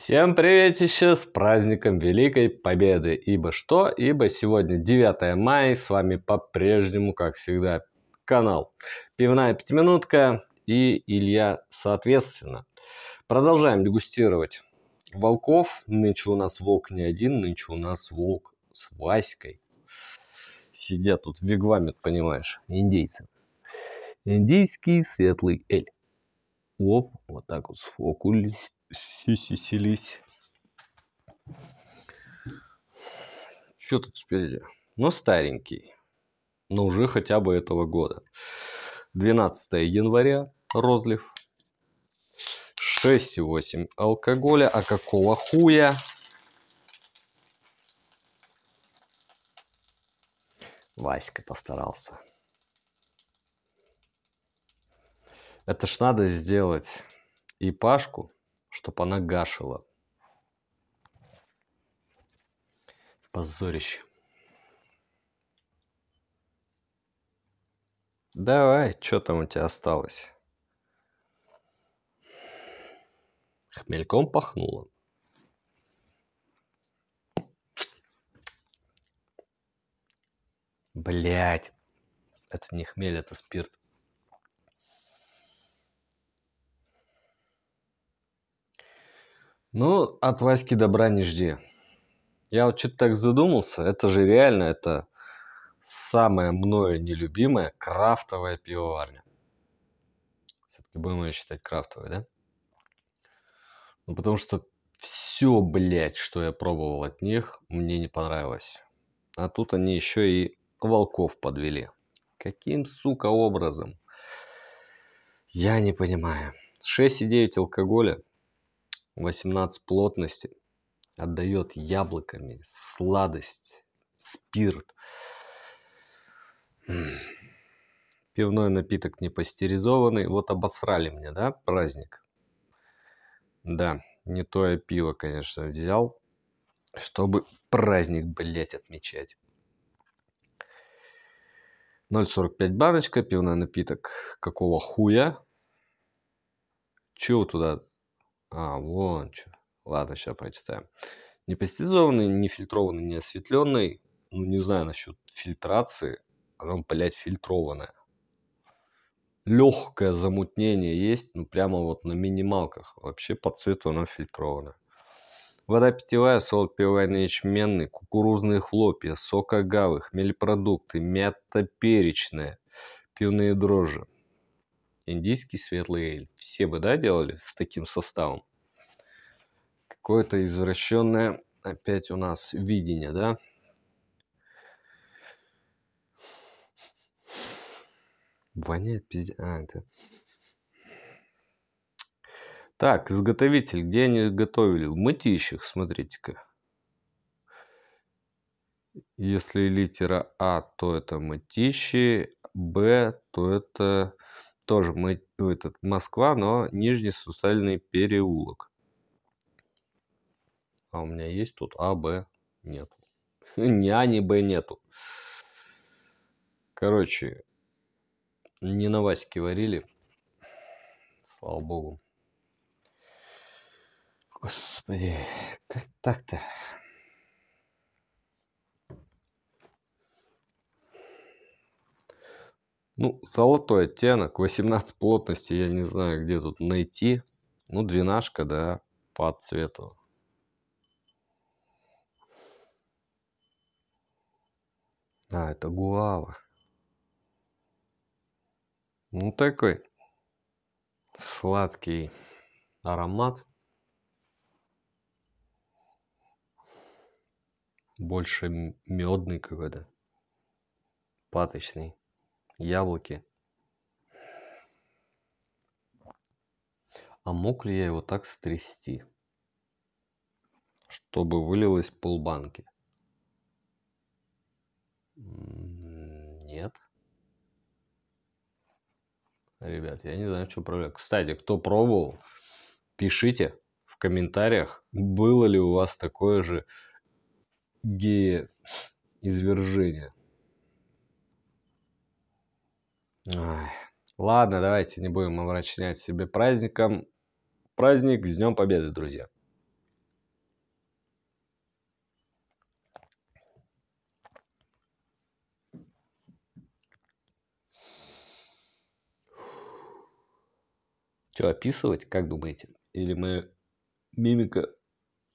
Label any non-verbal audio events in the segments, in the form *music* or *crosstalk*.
Всем привет еще с праздником Великой Победы! Ибо что? Ибо сегодня 9 мая, с вами по-прежнему, как всегда, канал Пивная Пятиминутка и Илья соответственно. Продолжаем дегустировать волков. Нынче у нас волк не один, нынче у нас волк с Васькой. Сидят тут вигвамит, понимаешь, индейцы. Индийский светлый эль. Оп, вот так вот сфокулись сиселись. Что тут спереди? Но ну, старенький. Но уже хотя бы этого года. 12 января, розлив. 6,8 алкоголя. А какого хуя? Васька постарался. Это ж надо сделать и Пашку, чтоб она гашила. Позорище. Давай, что там у тебя осталось? Хмельком пахнуло. Блять, это не хмель, это спирт. Ну, от Васьки добра не жди. Я вот что-то так задумался, это же реально, это самое мною нелюбимое крафтовое пивоварня. Все-таки будем ее считать крафтовой, да? Ну, потому что все, блядь, что я пробовал от них, мне не понравилось. А тут они еще и волков подвели. Каким, сука, образом? Я не понимаю. 6,9 алкоголя – 18 плотности, отдает яблоками, сладость, спирт. Пивной напиток не пастеризованный. Вот обосрали мне, да, праздник? Да, не то я пиво, конечно, взял, чтобы праздник, блядь, отмечать. 0,45 баночка, пивной напиток. Какого хуя? Чего туда а, вон что. Ладно, сейчас прочитаем. Непастизованный, нефильтрованный, не осветленный. Ну, не знаю насчет фильтрации. Оно, блядь, фильтрованное. Легкое замутнение есть, ну, прямо вот на минималках. Вообще по цвету оно фильтрованное. Вода питьевая, солод пивовой ячменный, кукурузные хлопья, сок агавы, хмельпродукты, мята перечная, пивные дрожжи индийский светлый эль. Все бы, да, делали с таким составом? Какое-то извращенное опять у нас видение, да? Воняет пиздец. А, это... Так, изготовитель, где они готовили? В мытищах, смотрите-ка. Если литера А, то это мытищи, Б, то это тоже мы, ну, этот, Москва, но Нижний Сусальный переулок. А у меня есть тут А, Б? Нет. *laughs* Ни А, ни Б нету. Короче, не на Ваське варили. Слава богу. Господи, как так-то? Ну, золотой оттенок, 18 плотности, я не знаю, где тут найти. Ну, двенашка, да, по цвету. А, это гуава. Ну, такой сладкий аромат. Больше медный какой-то, паточный яблоки. А мог ли я его так стрясти, чтобы вылилось полбанки? Нет. Ребят, я не знаю, что проверять. Кстати, кто пробовал, пишите в комментариях, было ли у вас такое же геизвержение? Ой. Ладно, давайте не будем омрачнять себе праздником. Праздник с Днем Победы, друзья! Что, описывать, как думаете? Или моя мимика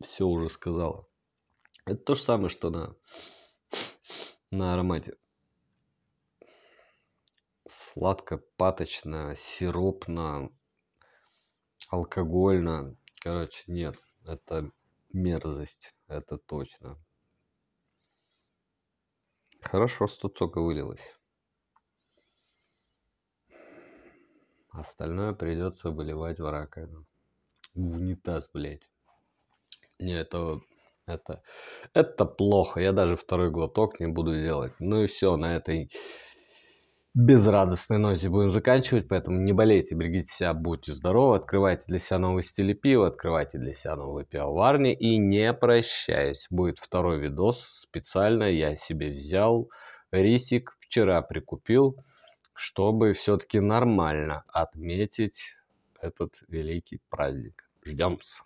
все уже сказала? Это то же самое, что на, *laughs* на аромате сладко, паточно, сиропно, алкогольно. Короче, нет, это мерзость, это точно. Хорошо, что только вылилось. Остальное придется выливать в раковину. В унитаз, блядь. Не, это, это, это плохо. Я даже второй глоток не буду делать. Ну и все, на этой безрадостной ноте будем заканчивать, поэтому не болейте, берегите себя, будьте здоровы, открывайте для себя новые стили пива, открывайте для себя новые пивоварни и не прощаюсь. Будет второй видос, специально я себе взял рисик, вчера прикупил, чтобы все-таки нормально отметить этот великий праздник. Ждем-с.